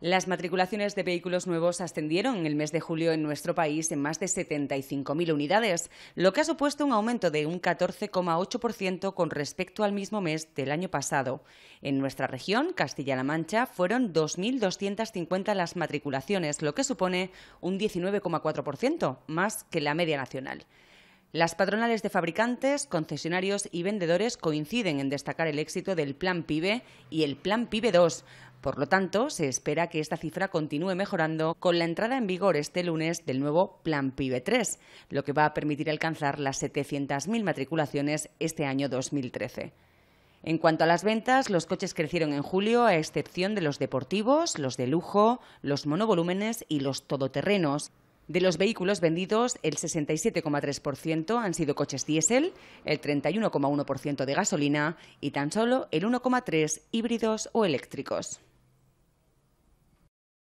Las matriculaciones de vehículos nuevos ascendieron en el mes de julio en nuestro país en más de 75.000 unidades, lo que ha supuesto un aumento de un 14,8% con respecto al mismo mes del año pasado. En nuestra región, Castilla-La Mancha, fueron 2.250 las matriculaciones, lo que supone un 19,4% más que la media nacional. Las patronales de fabricantes, concesionarios y vendedores coinciden en destacar el éxito del Plan PIBE y el Plan PIBE 2. Por lo tanto, se espera que esta cifra continúe mejorando con la entrada en vigor este lunes del nuevo Plan PIBE 3, lo que va a permitir alcanzar las 700.000 matriculaciones este año 2013. En cuanto a las ventas, los coches crecieron en julio a excepción de los deportivos, los de lujo, los monovolúmenes y los todoterrenos. De los vehículos vendidos, el 67,3% han sido coches diésel, el 31,1% de gasolina y tan solo el 1,3% híbridos o eléctricos.